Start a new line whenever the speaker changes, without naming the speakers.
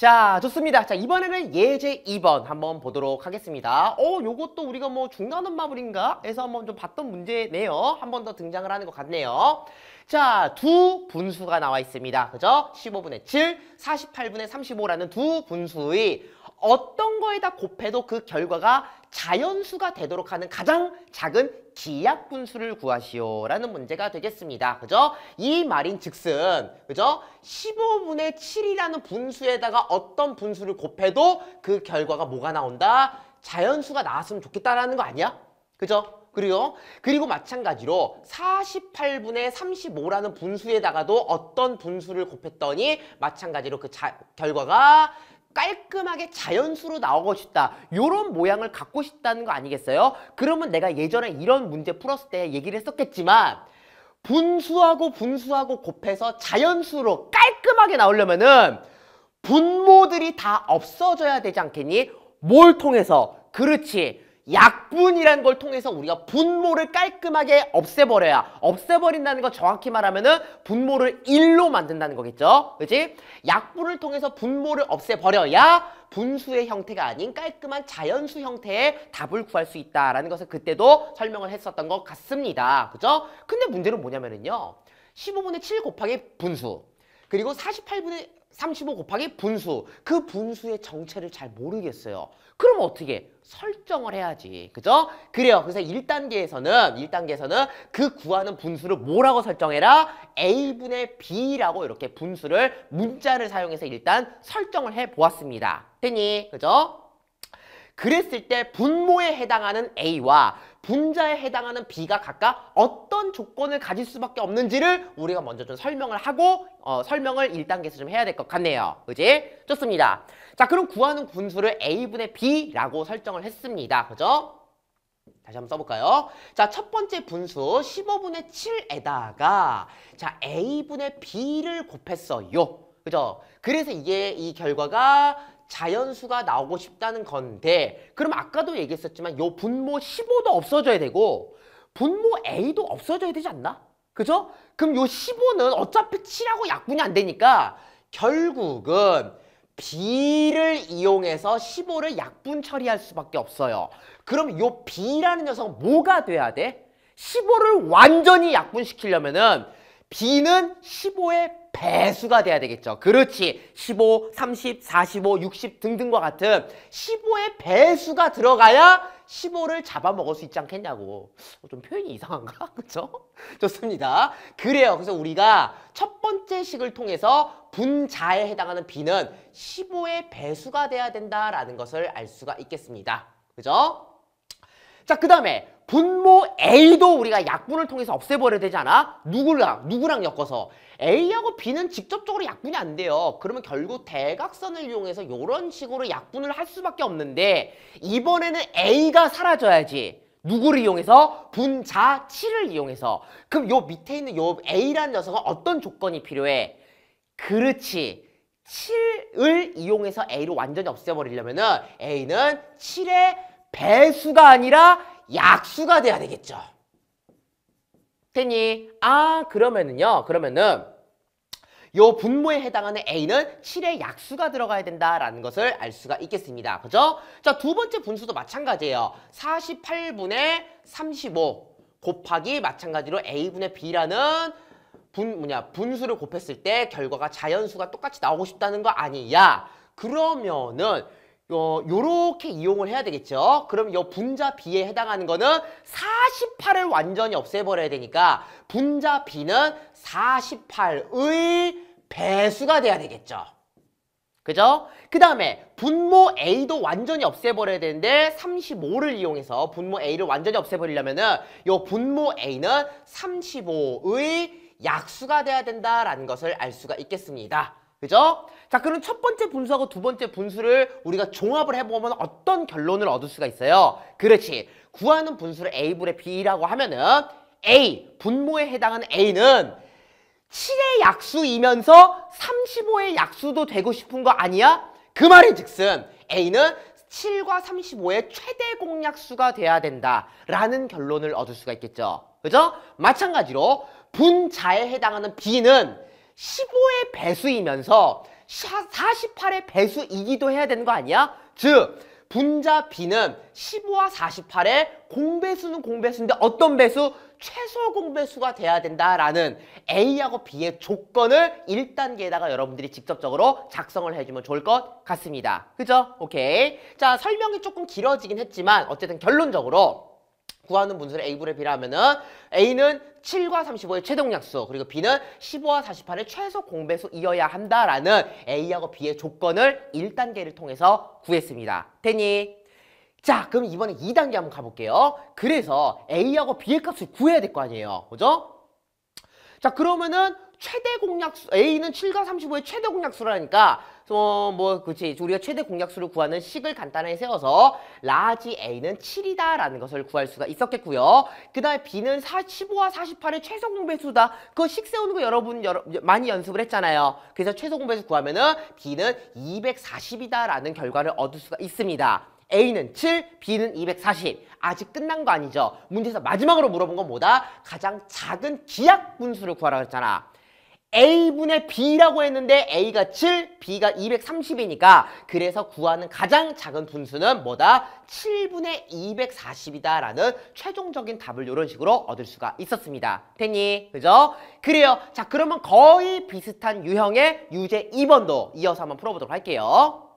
자 좋습니다 자 이번에는 예제 2번 한번 보도록 하겠습니다 어 요것도 우리가 뭐중단원 마무리인가 에서 한번 좀 봤던 문제네요 한 번 더 등장을 하는 것 같네요 자 두 분수가 나와 있습니다 그죠 15분의 7 48분의 35라는 두 분수의 어떤 거에다 곱해도 그 결과가 자연수가 되도록 하는 가장 작은 기약 분수를 구하시오라는 문제가 되겠습니다. 그죠? 이 말인 즉슨 그죠? 15분의 7이라는 분수에다가 어떤 분수를 곱해도 그 결과가 뭐가 나온다? 자연수가 나왔으면 좋겠다라는 거 아니야? 그죠? 그리고 그리고 마찬가지로 48분의 35라는 분수에다가도 어떤 분수를 곱했더니 마찬가지로 그 자, 결과가 깔끔하게 자연수로 나오고 싶다. 요런 모양을 갖고 싶다는 거 아니겠어요? 그러면 내가 예전에 이런 문제 풀었을 때 얘기를 했었겠지만 분수하고 분수하고 곱해서 자연수로 깔끔하게 나오려면은 분모들이 다 없어져야 되지 않겠니? 뭘 통해서? 그렇지. 약분이라는 걸 통해서 우리가 분모를 깔끔하게 없애버려야 없애버린다는 거 정확히 말하면 은 분모를 일로 만든다는 거겠죠 그지 약분을 통해서 분모를 없애버려야 분수의 형태가 아닌 깔끔한 자연수 형태의 답을 구할 수 있다라는 것을 그때도 설명을 했었던 것 같습니다 그죠 근데 문제는 뭐냐면은요 15분의 7 곱하기 분수 그리고 48분의 35 곱하기 분수 그 분수의 정체를 잘 모르겠어요 그럼 어떻게 설정을 해야지 그죠? 그래요 그래서 1단계에서는 1단계에서는 그 구하는 분수를 뭐라고 설정해라? a분의 b라고 이렇게 분수를 문자를 사용해서 일단 설정을 해보았습니다 됐니? 그죠? 그랬을 때 분모에 해당하는 a와 분자에 해당하는 B가 각각 어떤 조건을 가질 수밖에 없는지를 우리가 먼저 좀 설명을 하고 어, 설명을 일단계에서좀 해야 될 것 같네요. 그지? 좋습니다. 자, 그럼 구하는 분수를 A분의 B라고 설정을 했습니다. 그죠? 다시 한번 써볼까요? 자, 첫 번째 분수 15분의 7에다가 자 A분의 B를 곱했어요. 그죠? 그래서 이게 이 결과가 자연수가 나오고 싶다는 건데 그럼 아까도 얘기했었지만 요 분모 15도 없어져야 되고 분모 A도 없어져야 되지 않나? 그죠? 그럼 요 15는 어차피 7하고 약분이 안 되니까 결국은 B를 이용해서 15를 약분 처리할 수밖에 없어요. 그럼 요 B라는 녀석은 뭐가 돼야 돼? 15를 완전히 약분시키려면은 B는 15의 배수가 돼야 되겠죠. 그렇지. 15, 30, 45, 60 등등과 같은 15의 배수가 들어가야 15를 잡아먹을 수 있지 않겠냐고. 어, 좀 표현이 이상한가? 그렇죠? 좋습니다. 그래요. 그래서 우리가 첫 번째 식을 통해서 분자에 해당하는 B는 15의 배수가 돼야 된다라는 것을 알 수가 있겠습니다. 그죠? 자, 그 다음에 분모 A도 우리가 약분을 통해서 없애버려야 되잖아 누구랑? 누구랑 엮어서. A하고 B는 직접적으로 약분이 안 돼요. 그러면 결국 대각선을 이용해서 이런 식으로 약분을 할 수밖에 없는데 이번에는 A가 사라져야지. 누구를 이용해서? 분자치를 이용해서. 그럼 요 밑에 있는 요 A라는 녀석은 어떤 조건이 필요해? 그렇지. 7을 이용해서 A를 완전히 없애버리려면 은 A는 7의 배수가 아니라 약수가 돼야 되겠죠. 됐니? 아 그러면은요. 그러면은 요 분모에 해당하는 A는 7의 약수가 들어가야 된다라는 것을 알 수가 있겠습니다. 그죠? 자, 두 번째 분수도 마찬가지예요. 48분의 35 곱하기 마찬가지로 A분의 B라는 분, 뭐냐, 분수를 곱했을 때 결과가 자연수가 똑같이 나오고 싶다는 거 아니야. 그러면은 어, 요렇게 이용을 해야 되겠죠. 그럼 요 분자 B에 해당하는 거는 48을 완전히 없애버려야 되니까 분자 B는 48의 배수가 돼야 되겠죠. 그죠? 그 다음에 분모 A도 완전히 없애버려야 되는데 35를 이용해서 분모 A를 완전히 없애버리려면 은요 분모 A는 35의 약수가 돼야 된다라는 것을 알 수가 있겠습니다. 그죠? 자, 그럼 첫 번째 분수하고 두 번째 분수를 우리가 종합을 해보면 어떤 결론을 얻을 수가 있어요? 그렇지. 구하는 분수를 A분의 B라고 하면은 A, 분모에 해당하는 A는 7의 약수이면서 35의 약수도 되고 싶은 거 아니야? 그 말인 즉슨 A는 7과 35의 최대 공약수가 돼야 된다라는 결론을 얻을 수가 있겠죠. 그죠? 마찬가지로 분자에 해당하는 B는 15의 배수이면서 48의 배수이기도 해야 되는 거 아니야? 즉 분자 B는 15와 48의 공배수는 공배수인데 어떤 배수? 최소 공배수가 돼야 된다라는 A하고 B의 조건을 1단계에다가 여러분들이 직접적으로 작성을 해주면 좋을 것 같습니다. 그죠? 오케이. 자, 설명이 조금 길어지긴 했지만 어쨌든 결론적으로 구하는 분수를 A분의 B라 하면은 A는 7과 35의 최동약수 그리고 B는 15와 48의 최소 공배수이어야 한다라는 A하고 B의 조건을 1단계를 통해서 구했습니다. 테니자 그럼 이번에 2단계 한번 가볼게요. 그래서 A하고 B의 값을 구해야 될 거 아니에요. 그죠? 자 그러면은 최대 공략수 A는 7과 35의 최대 공략수라니까 어, 뭐 그치 우리가 최대 공략수를 구하는 식을 간단하게 세워서 라지 A는 7이다라는 것을 구할 수가 있었겠고요. 그 다음에 B는 4, 15와 48의 최소 공배수다. 그거 식 세우는 거 여러분 여러, 많이 연습을 했잖아요. 그래서 최소 공배수 구하면은 B는 240이다라는 결과를 얻을 수가 있습니다. A는 7, B는 240. 아직 끝난 거 아니죠. 문제에서 마지막으로 물어본 건 뭐다? 가장 작은 기약 분수를 구하라 그랬잖아. A분의 B라고 했는데 A가 7, B가 230이니까 그래서 구하는 가장 작은 분수는 뭐다? 7분의 240이다라는 최종적인 답을 이런 식으로 얻을 수가 있었습니다. 됐니? 그죠? 그래요. 자 그러면 거의 비슷한 유형의 유제 2번도 이어서 한번 풀어보도록 할게요.